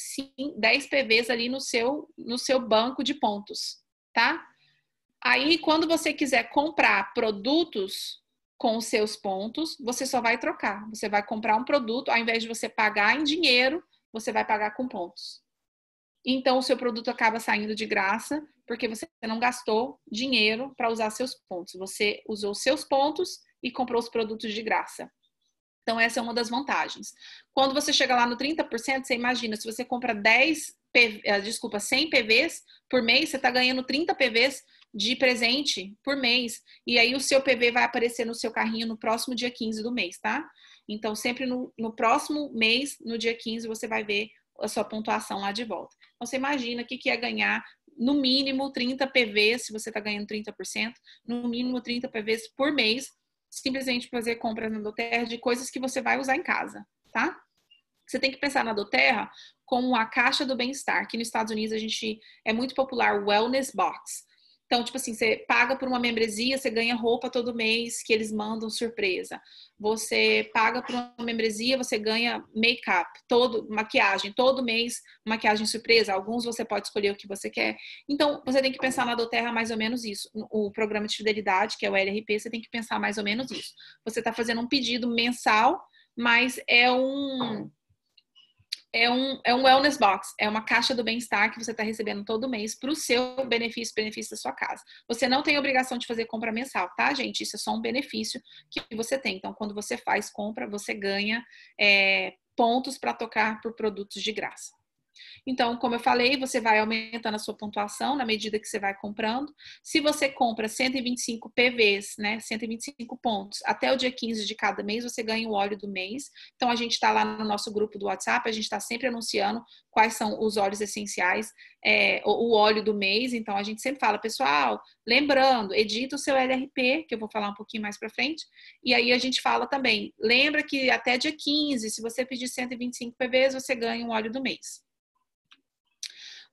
10 PVs ali no seu, no seu banco de pontos, tá? Aí, quando você quiser comprar produtos com os seus pontos, você só vai trocar. Você vai comprar um produto, ao invés de você pagar em dinheiro, você vai pagar com pontos. Então, o seu produto acaba saindo de graça, porque você não gastou dinheiro para usar seus pontos. Você usou seus pontos e comprou os produtos de graça. Então, essa é uma das vantagens. Quando você chega lá no 30%, você imagina, se você compra 10, ah, desculpa, 100 PVs por mês, você está ganhando 30 PVs de presente por mês. E aí o seu PV vai aparecer no seu carrinho no próximo dia 15 do mês, tá? Então, sempre no, no próximo mês, no dia 15, você vai ver a sua pontuação lá de volta. Então, você imagina o que, que é ganhar no mínimo 30 PV, se você está ganhando 30%, no mínimo 30 PVs por mês, simplesmente fazer compras na Doterra de coisas que você vai usar em casa, tá? Você tem que pensar na Doterra como a caixa do bem-estar, que nos Estados Unidos a gente é muito popular wellness box. Então, tipo assim, você paga por uma membresia, você ganha roupa todo mês que eles mandam surpresa. Você paga por uma membresia, você ganha make-up, todo maquiagem, todo mês maquiagem surpresa. Alguns você pode escolher o que você quer. Então, você tem que pensar na Doterra mais ou menos isso. O programa de fidelidade, que é o LRP, você tem que pensar mais ou menos isso. Você está fazendo um pedido mensal, mas é um é um, é um wellness box, é uma caixa do bem-estar que você está recebendo todo mês para o seu benefício, benefício da sua casa. Você não tem obrigação de fazer compra mensal, tá, gente? Isso é só um benefício que você tem. Então, quando você faz compra, você ganha é, pontos para tocar por produtos de graça. Então, como eu falei, você vai aumentando a sua pontuação na medida que você vai comprando. Se você compra 125 PVs, né, 125 pontos, até o dia 15 de cada mês, você ganha o óleo do mês. Então, a gente está lá no nosso grupo do WhatsApp, a gente está sempre anunciando quais são os óleos essenciais, é, o óleo do mês. Então, a gente sempre fala, pessoal, lembrando, edita o seu LRP, que eu vou falar um pouquinho mais para frente. E aí a gente fala também, lembra que até dia 15, se você pedir 125 PVs, você ganha o óleo do mês.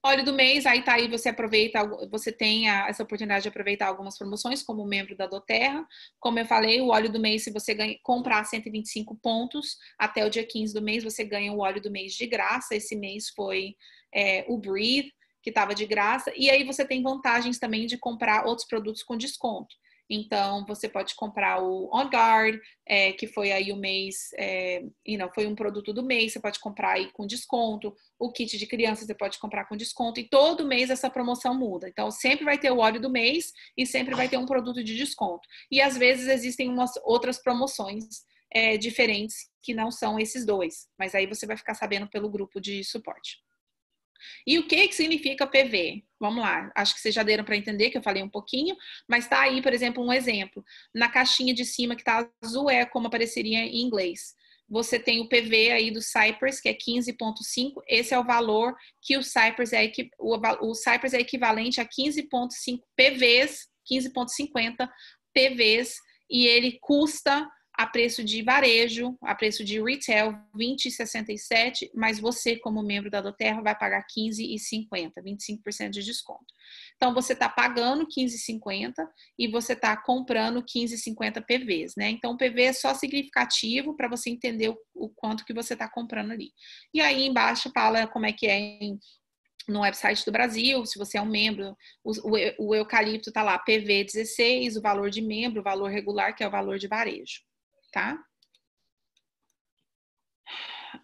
Óleo do mês, aí tá aí você aproveita, você tem a, essa oportunidade de aproveitar algumas promoções como membro da Doterra. Como eu falei, o óleo do mês, se você ganha, comprar 125 pontos até o dia 15 do mês, você ganha o óleo do mês de graça. Esse mês foi é, o Breathe, que estava de graça. E aí você tem vantagens também de comprar outros produtos com desconto. Então, você pode comprar o On Guard, é, que foi aí o mês, é, e não, foi um produto do mês, você pode comprar aí com desconto. O kit de crianças. você pode comprar com desconto. E todo mês essa promoção muda. Então, sempre vai ter o óleo do mês e sempre vai ter um produto de desconto. E às vezes existem umas outras promoções é, diferentes que não são esses dois. Mas aí você vai ficar sabendo pelo grupo de suporte. E o que, que significa PV? Vamos lá, acho que vocês já deram para entender que eu falei um pouquinho, mas está aí, por exemplo, um exemplo. Na caixinha de cima que está azul é como apareceria em inglês. Você tem o PV aí do Cypress, que é 15,5. Esse é o valor que o Cypress é, o, o Cypress é equivalente a 15,5 PVs, 15,50 PVs, e ele custa a preço de varejo, a preço de retail, 20,67, mas você, como membro da Doterra, vai pagar 15,50, 25% de desconto. Então, você está pagando 15,50 e você está comprando 15,50 PVs, né? Então, o PV é só significativo para você entender o, quanto que você está comprando ali. E aí, embaixo, fala como é que é em, no website do Brasil, se você é um membro, o, o eucalipto está lá, PV 16, o valor de membro, o valor regular, que é o valor de varejo tá?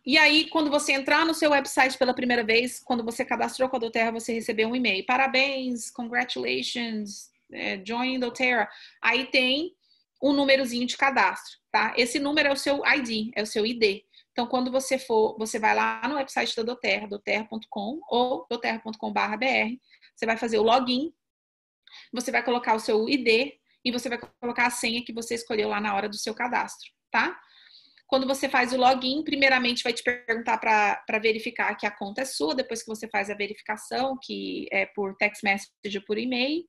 E aí, quando você entrar no seu website pela primeira vez, quando você cadastrou com a doTERRA, você recebeu um e-mail. Parabéns, congratulations, é, join doTERRA. Aí tem um númerozinho de cadastro, tá? Esse número é o seu ID, é o seu ID. Então, quando você for, você vai lá no website da doTERRA, doterra.com ou doterra.com.br, você vai fazer o login, você vai colocar o seu ID, e você vai colocar a senha que você escolheu lá na hora do seu cadastro, tá? Quando você faz o login, primeiramente vai te perguntar para verificar que a conta é sua, depois que você faz a verificação, que é por text message ou por e-mail,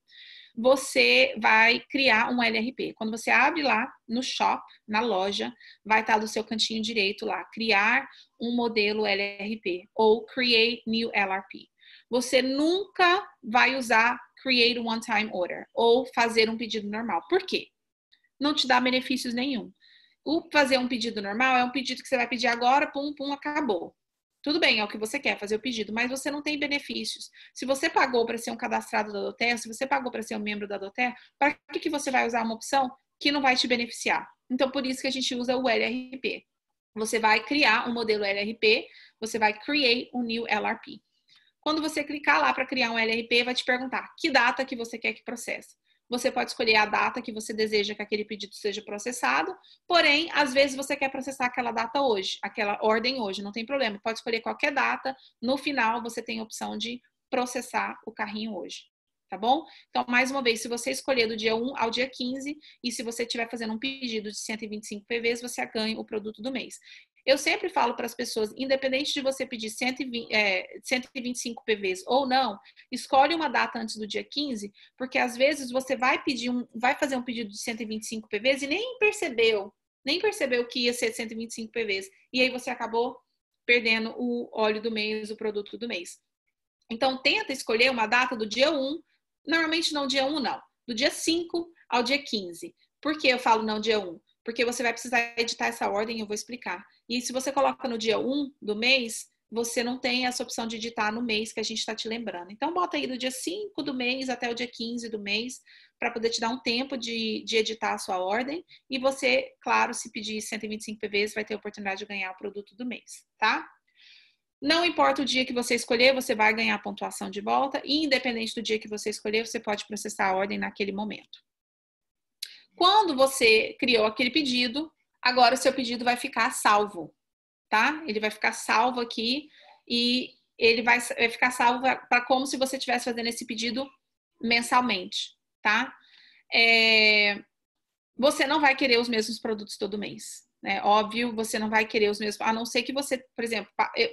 você vai criar um LRP. Quando você abre lá no shop, na loja, vai estar do seu cantinho direito lá, criar um modelo LRP ou create new LRP. Você nunca vai usar create a one-time order ou fazer um pedido normal. Por quê? Não te dá benefícios nenhum. O fazer um pedido normal é um pedido que você vai pedir agora, pum, pum, acabou. Tudo bem, é o que você quer fazer o pedido, mas você não tem benefícios. Se você pagou para ser um cadastrado da Doterra, se você pagou para ser um membro da Doterra, para que, que você vai usar uma opção que não vai te beneficiar? Então, por isso que a gente usa o LRP. Você vai criar um modelo LRP, você vai create um new LRP. Quando você clicar lá para criar um LRP, vai te perguntar que data que você quer que processe. Você pode escolher a data que você deseja que aquele pedido seja processado, porém, às vezes você quer processar aquela data hoje, aquela ordem hoje, não tem problema. Pode escolher qualquer data, no final você tem a opção de processar o carrinho hoje tá bom? Então, mais uma vez, se você escolher do dia 1 ao dia 15 e se você estiver fazendo um pedido de 125 PVs, você ganha o produto do mês. Eu sempre falo para as pessoas, independente de você pedir 120, é, 125 PVs ou não, escolhe uma data antes do dia 15, porque às vezes você vai pedir um, vai fazer um pedido de 125 PVs e nem percebeu, nem percebeu que ia ser 125 PVs. E aí você acabou perdendo o óleo do mês, o produto do mês. Então tenta escolher uma data do dia 1, normalmente não dia 1 não, do dia 5 ao dia 15. Por que eu falo não dia 1? porque você vai precisar editar essa ordem, eu vou explicar. E se você coloca no dia 1 do mês, você não tem essa opção de editar no mês que a gente está te lembrando. Então, bota aí do dia 5 do mês até o dia 15 do mês, para poder te dar um tempo de, de, editar a sua ordem. E você, claro, se pedir 125 PVs, vai ter a oportunidade de ganhar o produto do mês, tá? Não importa o dia que você escolher, você vai ganhar a pontuação de volta. E independente do dia que você escolher, você pode processar a ordem naquele momento quando você criou aquele pedido, agora o seu pedido vai ficar salvo, tá? Ele vai ficar salvo aqui e ele vai, ficar salvo para como se você estivesse fazendo esse pedido mensalmente, tá? É, você não vai querer os mesmos produtos todo mês. Né? Óbvio, você não vai querer os mesmos, a não ser que você, por exemplo,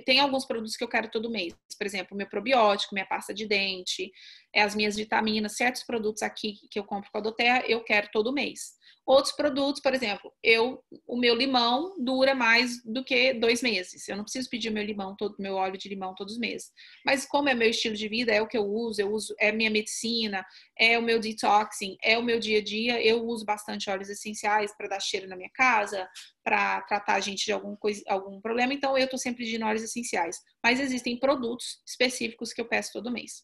tem alguns produtos que eu quero todo mês, por exemplo, meu probiótico, minha pasta de dente, é as minhas vitaminas, certos produtos aqui que eu compro com a Doterra, eu quero todo mês. Outros produtos, por exemplo, eu o meu limão dura mais do que dois meses. Eu não preciso pedir meu limão todo, meu óleo de limão todos os meses. Mas como é meu estilo de vida, é o que eu uso, eu uso é minha medicina, é o meu detoxing, é o meu dia a dia. Eu uso bastante óleos essenciais para dar cheiro na minha casa, para tratar a gente de algum coisa, algum problema. Então eu estou sempre pedindo óleos essenciais. Mas existem produtos específicos que eu peço todo mês.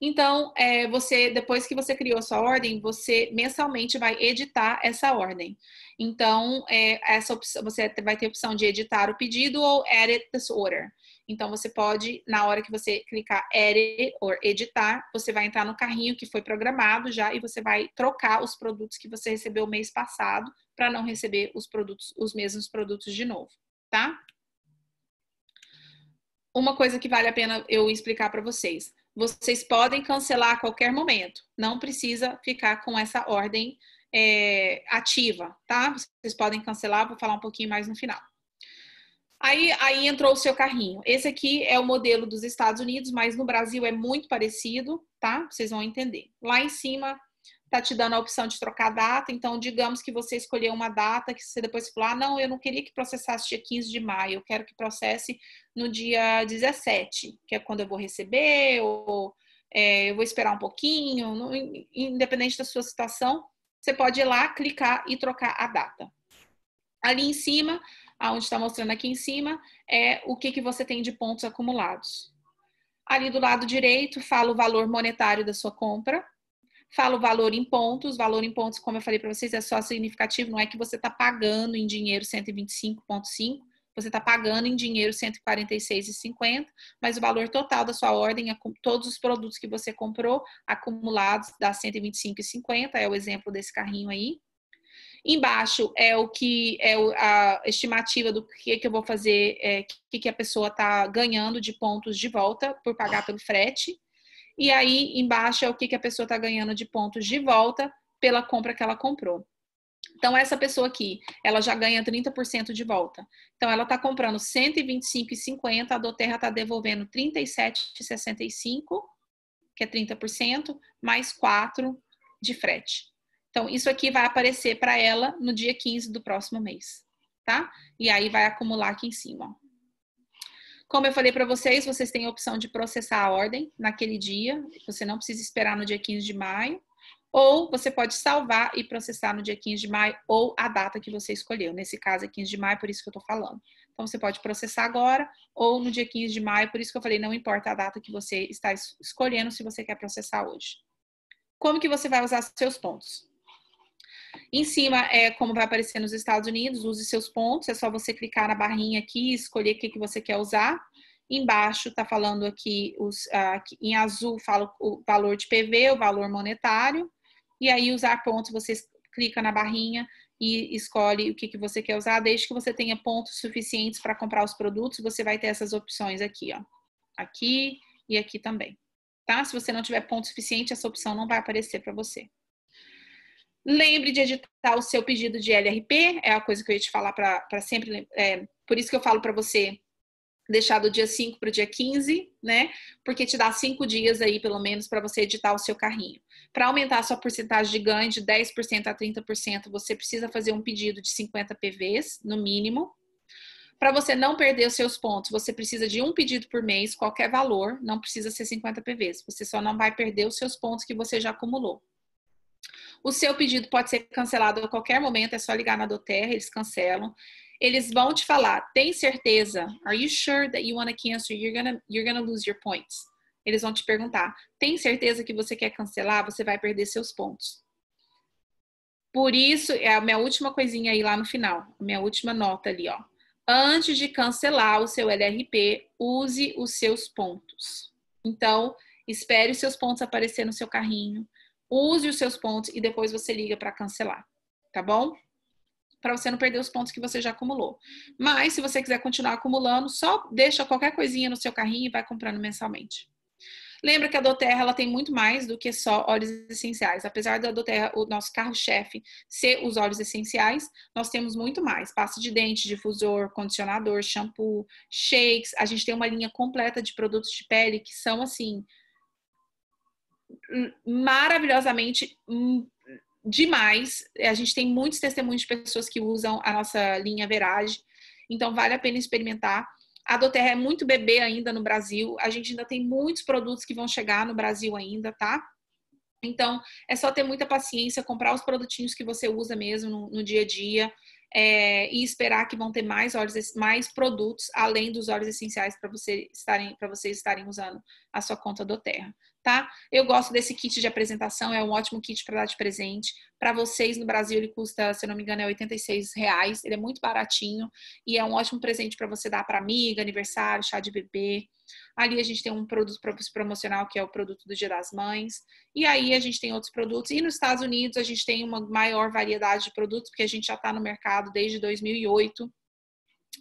Então, é, você depois que você criou sua ordem, você mensalmente vai editar essa ordem. Então, é, essa opção, você vai ter a opção de editar o pedido ou edit this order. Então, você pode, na hora que você clicar edit ou editar, você vai entrar no carrinho que foi programado já e você vai trocar os produtos que você recebeu mês passado para não receber os produtos, os mesmos produtos de novo, tá? Uma coisa que vale a pena eu explicar para vocês vocês podem cancelar a qualquer momento. Não precisa ficar com essa ordem é, ativa, tá? Vocês podem cancelar, vou falar um pouquinho mais no final. Aí, aí entrou o seu carrinho. Esse aqui é o modelo dos Estados Unidos, mas no Brasil é muito parecido, tá? Vocês vão entender. Lá em cima está te dando a opção de trocar a data. Então, digamos que você escolheu uma data que você depois falou: ah, não, eu não queria que processasse dia 15 de maio, eu quero que processe no dia 17, que é quando eu vou receber, ou é, eu vou esperar um pouquinho, independente da sua situação, você pode ir lá, clicar e trocar a data. Ali em cima, aonde está mostrando aqui em cima, é o que, que você tem de pontos acumulados. Ali do lado direito, fala o valor monetário da sua compra, Falo valor em pontos, valor em pontos, como eu falei para vocês, é só significativo, não é que você está pagando em dinheiro 125,5, você está pagando em dinheiro 146,50, mas o valor total da sua ordem, todos os produtos que você comprou acumulados dá 125,50, é o exemplo desse carrinho aí. Embaixo é o que é a estimativa do que, que eu vou fazer, é, que, que a pessoa está ganhando de pontos de volta por pagar pelo frete. E aí embaixo é o que, que a pessoa está ganhando de pontos de volta pela compra que ela comprou. Então, essa pessoa aqui, ela já ganha 30% de volta. Então, ela está comprando 125,50, a Doterra está devolvendo 37,65, que é 30%, mais 4 de frete. Então, isso aqui vai aparecer para ela no dia 15 do próximo mês, tá? E aí vai acumular aqui em cima, ó. Como eu falei para vocês, vocês têm a opção de processar a ordem naquele dia, você não precisa esperar no dia 15 de maio, ou você pode salvar e processar no dia 15 de maio ou a data que você escolheu. Nesse caso é 15 de maio, por isso que eu estou falando. Então você pode processar agora ou no dia 15 de maio, por isso que eu falei, não importa a data que você está escolhendo se você quer processar hoje. Como que você vai usar seus pontos? Em cima é como vai aparecer nos Estados Unidos, use seus pontos, é só você clicar na barrinha aqui e escolher o que, que você quer usar. Embaixo está falando aqui, os, aqui, ah, em azul fala o valor de PV, o valor monetário. E aí usar pontos, você clica na barrinha e escolhe o que, que você quer usar. Desde que você tenha pontos suficientes para comprar os produtos, você vai ter essas opções aqui, ó. Aqui e aqui também tá? Se você não tiver ponto suficiente, essa opção não vai aparecer para você. Lembre de editar o seu pedido de LRP, é a coisa que eu ia te falar para sempre. É, por isso que eu falo para você deixar do dia 5 para o dia 15, né? Porque te dá cinco dias aí, pelo menos, para você editar o seu carrinho. Para aumentar a sua porcentagem de ganho de 10% a 30%, você precisa fazer um pedido de 50 PVs, no mínimo. Para você não perder os seus pontos, você precisa de um pedido por mês, qualquer valor, não precisa ser 50 PVs. Você só não vai perder os seus pontos que você já acumulou. O seu pedido pode ser cancelado a qualquer momento, é só ligar na Doterra, eles cancelam. Eles vão te falar, tem certeza? Are you sure that you want to cancel? You're gonna, you're gonna lose your points. Eles vão te perguntar, tem certeza que você quer cancelar? Você vai perder seus pontos. Por isso, é a minha última coisinha aí lá no final, minha última nota ali, ó. Antes de cancelar o seu LRP, use os seus pontos. Então, espere os seus pontos aparecer no seu carrinho use os seus pontos e depois você liga para cancelar, tá bom? Para você não perder os pontos que você já acumulou. Mas se você quiser continuar acumulando, só deixa qualquer coisinha no seu carrinho e vai comprando mensalmente. Lembra que a Doterra ela tem muito mais do que só óleos essenciais. Apesar da Doterra, o nosso carro-chefe ser os óleos essenciais, nós temos muito mais. Pasta de dente, difusor, condicionador, shampoo, shakes. A gente tem uma linha completa de produtos de pele que são assim maravilhosamente hum, demais. A gente tem muitos testemunhos de pessoas que usam a nossa linha Verage, então vale a pena experimentar. A Doterra é muito bebê ainda no Brasil, a gente ainda tem muitos produtos que vão chegar no Brasil ainda, tá? Então, é só ter muita paciência, comprar os produtinhos que você usa mesmo no, no dia a dia é, e esperar que vão ter mais óleos, mais produtos além dos óleos essenciais para você estarem, para vocês estarem usando a sua conta do Terra tá? Eu gosto desse kit de apresentação, é um ótimo kit para dar de presente. Para vocês no Brasil ele custa, se eu não me engano, é 86 reais. Ele é muito baratinho e é um ótimo presente para você dar para amiga, aniversário, chá de bebê. Ali a gente tem um produto promocional que é o produto do Dia das Mães. E aí a gente tem outros produtos. E nos Estados Unidos a gente tem uma maior variedade de produtos porque a gente já está no mercado desde 2008.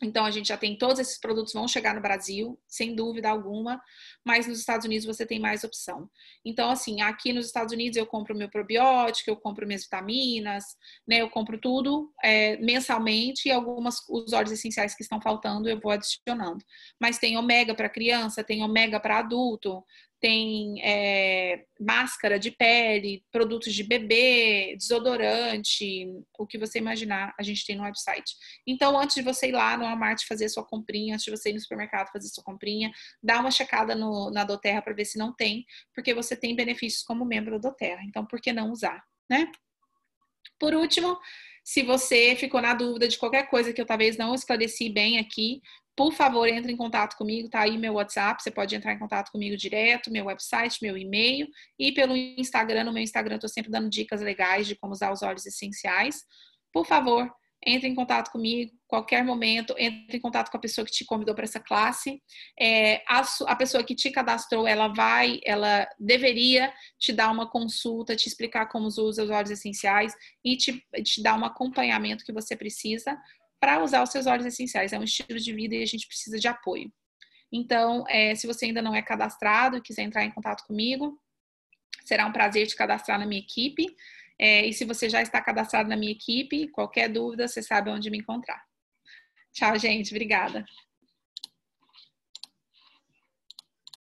Então a gente já tem todos esses produtos vão chegar no Brasil, sem dúvida alguma, mas nos Estados Unidos você tem mais opção. Então assim, aqui nos Estados Unidos eu compro meu probiótico, eu compro minhas vitaminas, né, eu compro tudo é, mensalmente e algumas os óleos essenciais que estão faltando eu vou adicionando. Mas tem ômega para criança, tem ômega para adulto, tem é, máscara de pele, produtos de bebê, desodorante, o que você imaginar, a gente tem no website. Então, antes de você ir lá no Walmart fazer sua comprinha, antes de você ir no supermercado fazer sua comprinha, dá uma checada no, na Doterra para ver se não tem, porque você tem benefícios como membro da Doterra. Então, por que não usar, né? Por último, se você ficou na dúvida de qualquer coisa que eu talvez não esclareci bem aqui, por favor, entre em contato comigo, tá aí meu WhatsApp, você pode entrar em contato comigo direto, meu website, meu e-mail e pelo Instagram, no meu Instagram eu tô sempre dando dicas legais de como usar os óleos essenciais. Por favor, entre em contato comigo, qualquer momento, entre em contato com a pessoa que te convidou para essa classe. É, a, a, pessoa que te cadastrou, ela vai, ela deveria te dar uma consulta, te explicar como usar os óleos essenciais e te, te dar um acompanhamento que você precisa para usar os seus óleos essenciais. É um estilo de vida e a gente precisa de apoio. Então, é, se você ainda não é cadastrado e quiser entrar em contato comigo, será um prazer te cadastrar na minha equipe. É, e se você já está cadastrado na minha equipe, qualquer dúvida, você sabe onde me encontrar. Tchau, gente. Obrigada.